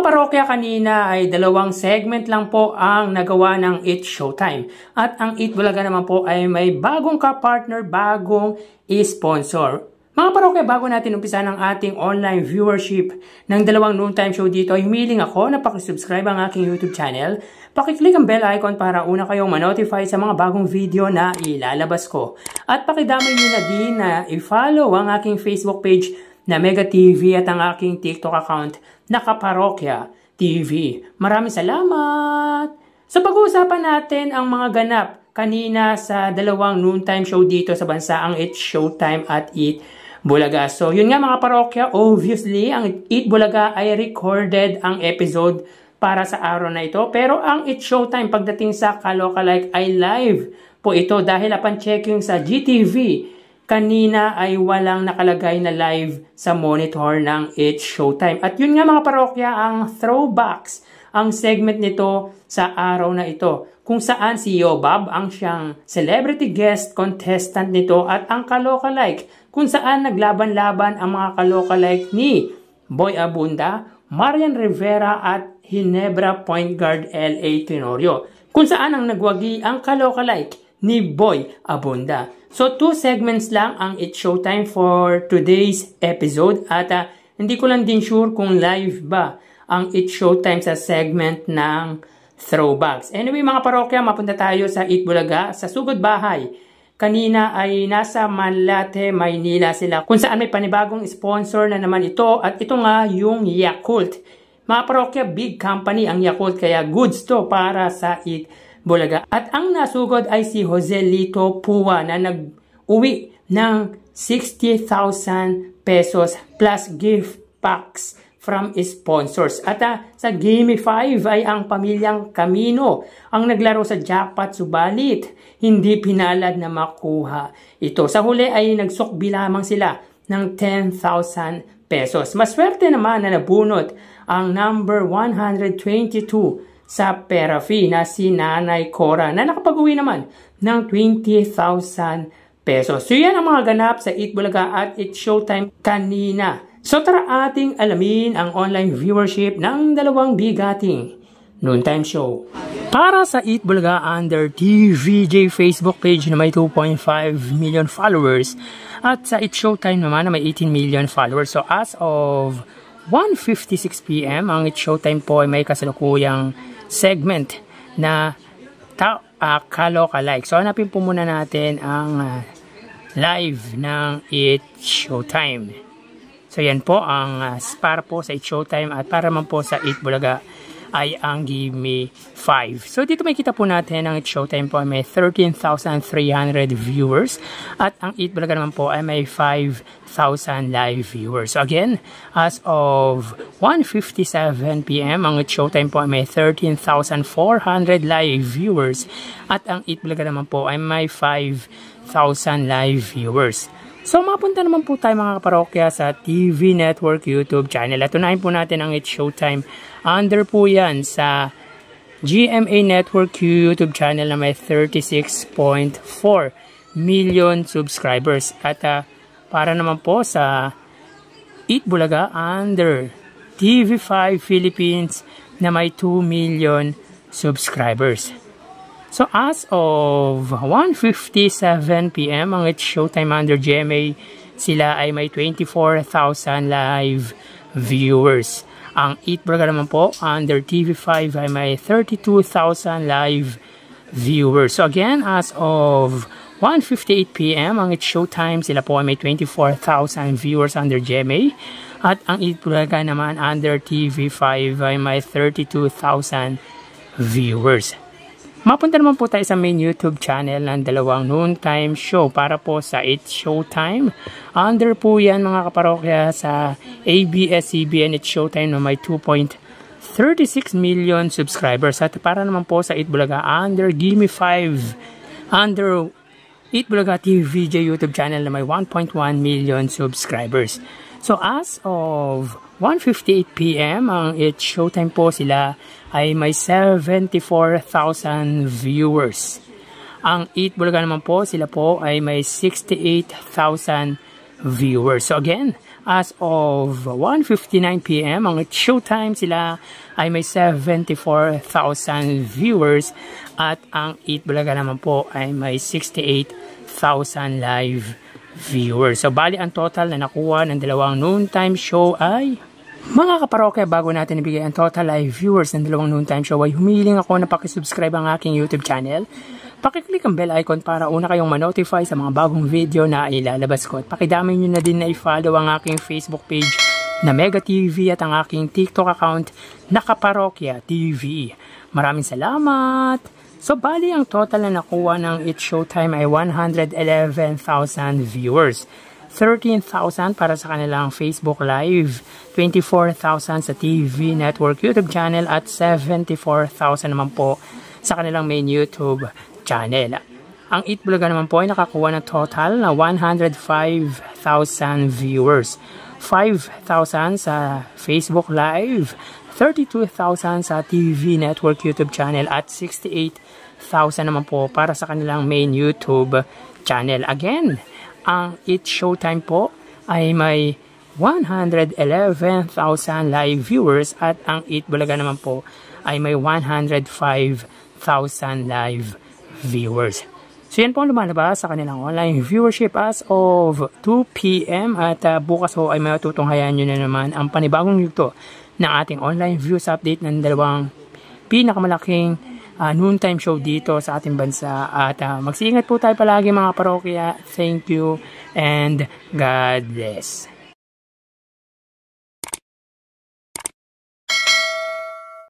mga parokya kanina ay dalawang segment lang po ang nagawa ng It Showtime. At ang It Bulaga naman po ay may bagong ka-partner, bagong e-sponsor. Mga parokya, bago natin umpisa ng ating online viewership ng dalawang noontime show dito, humiling ako na pakisubscribe ang aking YouTube channel. Pakiclick ang bell icon para una kayong manotify sa mga bagong video na ilalabas ko. At pakidamay nyo na din na i-follow ang aking Facebook page na Mega TV at ang aking TikTok account na Kaparokya TV. Maraming salamat! So pag-uusapan natin ang mga ganap kanina sa dalawang noontime show dito sa bansa, ang It Showtime at It Bulaga. So yun nga mga parokya, obviously ang It Bulaga ay recorded ang episode para sa araw na ito. Pero ang It Showtime pagdating sa Kalokalike ay live po ito dahil upon checking sa GTV kanina ay walang nakalagay na live sa monitor ng It's Showtime. At yun nga mga parokya, ang throwbacks, ang segment nito sa araw na ito. Kung saan si Yobab ang siyang celebrity guest contestant nito at ang kalokalike. Kung saan naglaban-laban ang mga kalokalike ni Boy Abunda, Marian Rivera at Hinebra Point Guard L.A. Tenorio. Kung saan ang nagwagi ang kalokalike ni Boy Abunda. So, two segments lang ang It's Showtime for today's episode at uh, hindi ko lang din sure kung live ba ang It's Showtime sa segment ng throwbacks. Anyway mga parokya, mapunta tayo sa Itbulaga sa Sugod Bahay. Kanina ay nasa Malate, Maynila sila kung saan may panibagong sponsor na naman ito at ito nga yung Yakult. Mga parokya, big company ang Yakult kaya goods to para sa it. Bulaga. At ang nasugod ay si Jose Lito Pua na nag-uwi ng 60,000 pesos plus gift packs from sponsors. At uh, sa Game 5 ay ang pamilyang Camino ang naglaro sa jackpot subalit hindi pinalad na makuha ito. Sa huli ay nagsukbi lamang sila ng 10,000 pesos. Maswerte naman na nabunot ang number 122 sa Perafina si Nanay Cora na nakapag-uwi naman ng 20,000 pesos. So yan ang mga ganap sa Eat Bulaga at Eat Showtime kanina. So tara ating alamin ang online viewership ng dalawang bigating noontime show. Para sa Eat Bulaga Under TVJ Facebook page na may 2.5 million followers at sa Eat Showtime naman na may 18 million followers. So as of 1.56pm, ang Eat Showtime po ay may kasalukuyang segment na ta- uh, ah, kalokalike. So hanapin po muna natin ang uh, live ng It Showtime. So yan po ang uh, para po sa It Showtime at para man po sa It Bulaga ay ang Me 5. So dito makikita po natin ang It Showtime po ay may 13,300 viewers at ang 8 Bulaga naman po ay may 5,000 live viewers. So again, as of 1.57pm, ang It Showtime po ay may 13,400 live viewers at ang 8 Bulaga naman po ay may 5,000 live viewers. So mapunta naman po tayo mga kaparokya sa TV Network YouTube channel. At unahin po natin ang It's Showtime. Under po yan sa GMA Network YouTube channel na may 36.4 million subscribers. At uh, para naman po sa Eat Bulaga under TV5 Philippines na may 2 million subscribers. So as of 1.57 p.m. ang its showtime under GMA, sila ay may 24,000 live viewers. Ang Eat Burger po under TV5 ay may 32,000 live viewers. So again, as of 1.58 p.m. ang its showtime, sila po ay may 24,000 viewers under GMA. At ang Eat Burger naman under TV5 ay may 32,000 viewers. Mapunta naman po tayo sa main YouTube channel ng dalawang noontime show para po sa 8 Showtime. Under po yan mga kaparokya sa ABS-CBN 8 Showtime na may 2.36 million subscribers. At para naman po sa 8 Bulaga under Gimme 5 under 8 Bulaga TVJ YouTube channel na may 1.1 million subscribers. So as of 1.58pm ang its showtime po sila ay may 74,000 viewers. Ang 8 Bulaga naman po sila po ay may 68,000 viewers. So again, as of 1.59pm, ang showtime sila ay may 74,000 viewers at ang 8 Bulaga naman po ay may 68,000 live viewers. So, bali ang total na nakuha ng dalawang noontime show ay mga kaparokya, bago natin ibigay ang total live viewers ng dalawang noontime show ay humiling ako na pakisubscribe ang aking YouTube channel. Pakiclick ang bell icon para una kayong manotify sa mga bagong video na ilalabas ko. At pakidami nyo na din na i-follow ang aking Facebook page na Mega TV at ang aking TikTok account na Kaparokya TV. Maraming salamat! So, bali ang total na nakuha ng It's Showtime ay 111,000 viewers. 13,000 para sa kanilang Facebook Live 24,000 sa TV Network YouTube channel at 74,000 naman po sa kanilang main YouTube channel. Ang Bulaga naman po ay nakakuha ng total na 105,000 viewers. 5,000 sa Facebook Live, 32,000 sa TV Network YouTube channel at 68,000 naman po para sa kanilang main YouTube channel. Again, ang It Showtime po ay may 111,000 live viewers at ang 8 Bulaga naman po ay may 105,000 live viewers. So yan po ang lumalabas sa kanilang online viewership as of 2pm at uh, bukas ho ay matutunghayan nyo na naman ang panibagong yugto ng ating online views update ng dalawang pinakamalaking uh, noontime show dito sa ating bansa at uh, magsiingat po tayo palagi mga parokya. Thank you and God bless.